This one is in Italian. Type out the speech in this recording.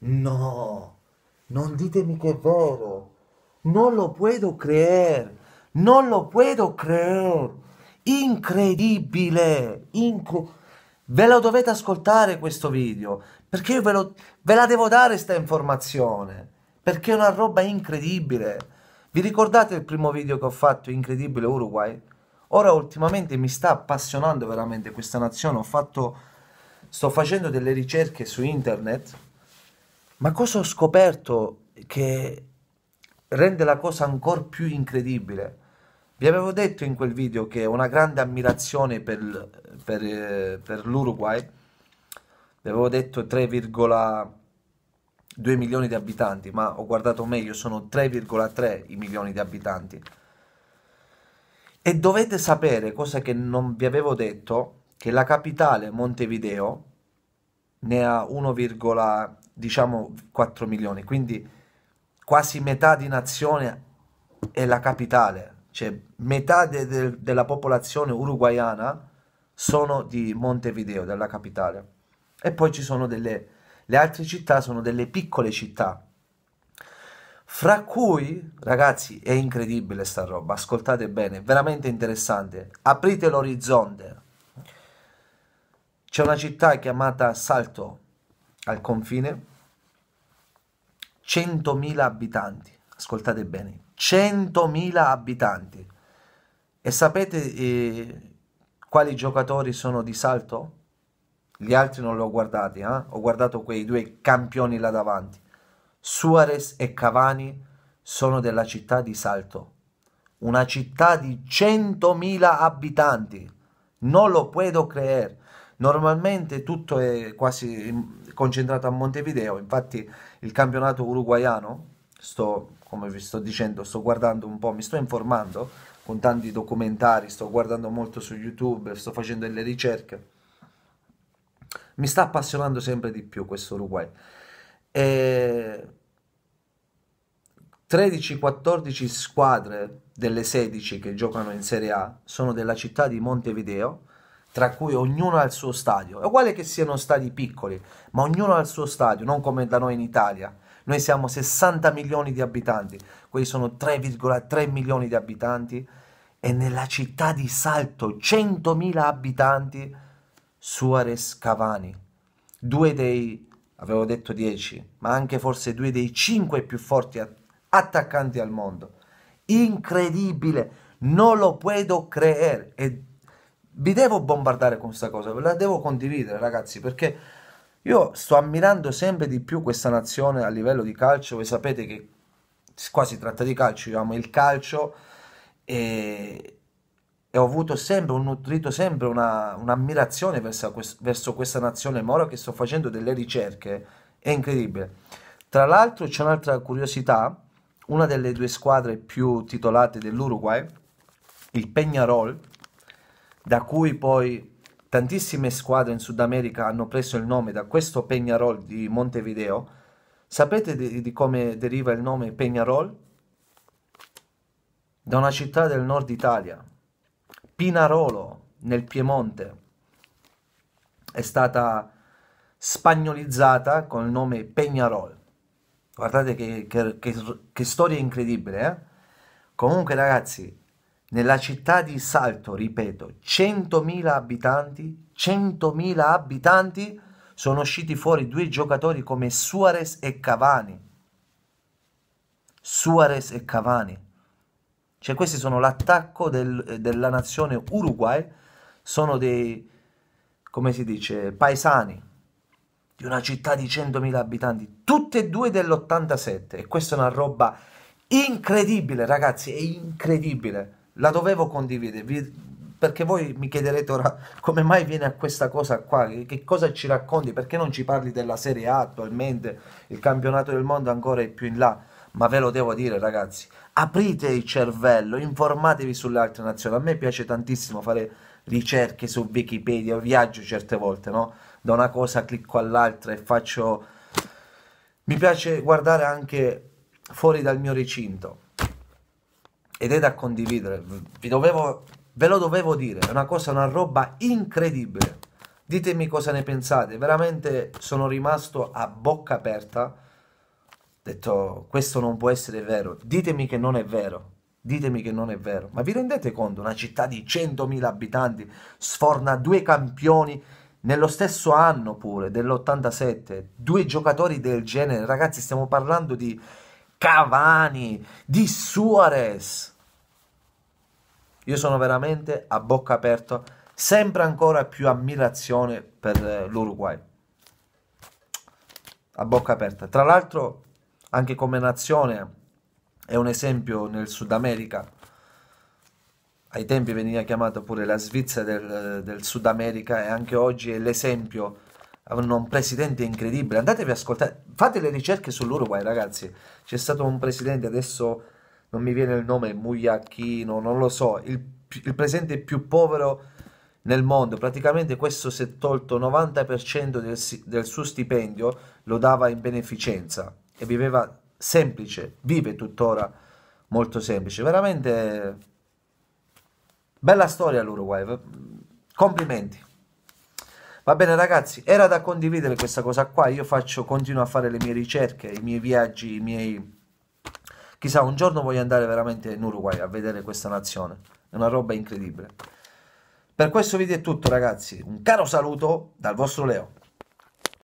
No, non ditemi che è vero. Non lo puedo creer. Non lo puedo creer. Incredibile. Incredibile. Ve lo dovete ascoltare questo video perché io ve, lo, ve la devo dare questa informazione perché è una roba incredibile. Vi ricordate il primo video che ho fatto, Incredibile Uruguay? Ora ultimamente mi sta appassionando veramente questa nazione, ho fatto, sto facendo delle ricerche su internet ma cosa ho scoperto che rende la cosa ancora più incredibile? Vi avevo detto in quel video che ho una grande ammirazione per, per, eh, per l'Uruguay, vi avevo detto 3,2 milioni di abitanti, ma ho guardato meglio, sono 3,3 i milioni di abitanti. E dovete sapere, cosa che non vi avevo detto, che la capitale Montevideo ne ha 1,5 diciamo 4 milioni, quindi quasi metà di nazione è la capitale, cioè metà de, de, della popolazione uruguayana sono di Montevideo, della capitale. E poi ci sono delle le altre città, sono delle piccole città. Fra cui, ragazzi, è incredibile sta roba, ascoltate bene, veramente interessante. Aprite l'orizzonte. C'è una città chiamata Salto, al confine, 100.000 abitanti, ascoltate bene, 100.000 abitanti. E sapete eh, quali giocatori sono di salto? Gli altri non li ho guardati, eh? ho guardato quei due campioni là davanti. Suarez e Cavani sono della città di Salto, una città di 100.000 abitanti. Non lo puedo credere. Normalmente tutto è quasi concentrato a Montevideo, infatti il campionato uruguaiano, sto, come vi sto dicendo, sto guardando un po', mi sto informando con tanti documentari, sto guardando molto su YouTube, sto facendo delle ricerche. Mi sta appassionando sempre di più questo Uruguay. E 13-14 squadre delle 16 che giocano in Serie A sono della città di Montevideo tra cui ognuno ha il suo stadio. È uguale che siano stadi piccoli, ma ognuno ha il suo stadio, non come da noi in Italia. Noi siamo 60 milioni di abitanti, quelli sono 3,3 milioni di abitanti e nella città di Salto 100.000 abitanti Suarez Cavani, due dei, avevo detto 10, ma anche forse due dei 5 più forti attaccanti al mondo. Incredibile, non lo puedo creer vi devo bombardare con questa cosa, ve la devo condividere ragazzi perché io sto ammirando sempre di più questa nazione a livello di calcio, voi sapete che qua si tratta di calcio, io amo il calcio e, e ho avuto sempre, ho nutrito sempre un'ammirazione verso, verso questa nazione, ma ora che sto facendo delle ricerche è incredibile. Tra l'altro c'è un'altra curiosità, una delle due squadre più titolate dell'Uruguay, il Peñarol, da cui poi tantissime squadre in Sud America hanno preso il nome da questo Peñarol di Montevideo. Sapete di, di come deriva il nome Peñarol? Da una città del nord Italia, Pinarolo, nel Piemonte. È stata spagnolizzata con il nome Peñarol. Guardate che, che, che, che storia incredibile, eh? Comunque ragazzi, nella città di Salto, ripeto, 100.000 abitanti, 100.000 abitanti, sono usciti fuori due giocatori come Suarez e Cavani. Suarez e Cavani. Cioè questi sono l'attacco del, della nazione Uruguay, sono dei, come si dice, paesani di una città di 100.000 abitanti, tutte e due dell'87 e questa è una roba incredibile ragazzi, è incredibile la dovevo condividere. Vi, perché voi mi chiederete ora come mai viene a questa cosa qua, che cosa ci racconti, perché non ci parli della Serie A attualmente, il campionato del mondo ancora è più in là, ma ve lo devo dire ragazzi, aprite il cervello, informatevi sulle altre nazioni, a me piace tantissimo fare ricerche su Wikipedia, viaggio certe volte, no? Da una cosa clicco all'altra e faccio... Mi piace guardare anche fuori dal mio recinto ed è da condividere. Dovevo, ve lo dovevo dire, è una cosa, una roba incredibile. Ditemi cosa ne pensate, veramente sono rimasto a bocca aperta. Ho detto, questo non può essere vero, ditemi che non è vero. Ditemi che non è vero, ma vi rendete conto? Una città di 100.000 abitanti sforna due campioni nello stesso anno pure dell'87, due giocatori del genere, ragazzi, stiamo parlando di Cavani, di Suarez. Io sono veramente a bocca aperta, sempre ancora più ammirazione per eh, l'Uruguay. A bocca aperta. Tra l'altro, anche come nazione, è un esempio nel Sud America. Ai tempi veniva chiamata pure la Svizzera del, del Sud America e anche oggi è l'esempio avevano un presidente incredibile. Andatevi a ascoltare, fate le ricerche sull'Uruguay, ragazzi. C'è stato un presidente, adesso non mi viene il nome, Mugliacchino, non lo so, il, il presidente più povero nel mondo. Praticamente questo si è tolto 90% del, del suo stipendio, lo dava in beneficenza e viveva semplice, vive tuttora molto semplice. Veramente bella storia l'Uruguay, complimenti. Va bene ragazzi, era da condividere questa cosa qua, io faccio, continuo a fare le mie ricerche, i miei viaggi, i miei... Chissà, un giorno voglio andare veramente in Uruguay a vedere questa nazione, è una roba incredibile. Per questo video è tutto ragazzi, un caro saluto dal vostro Leo.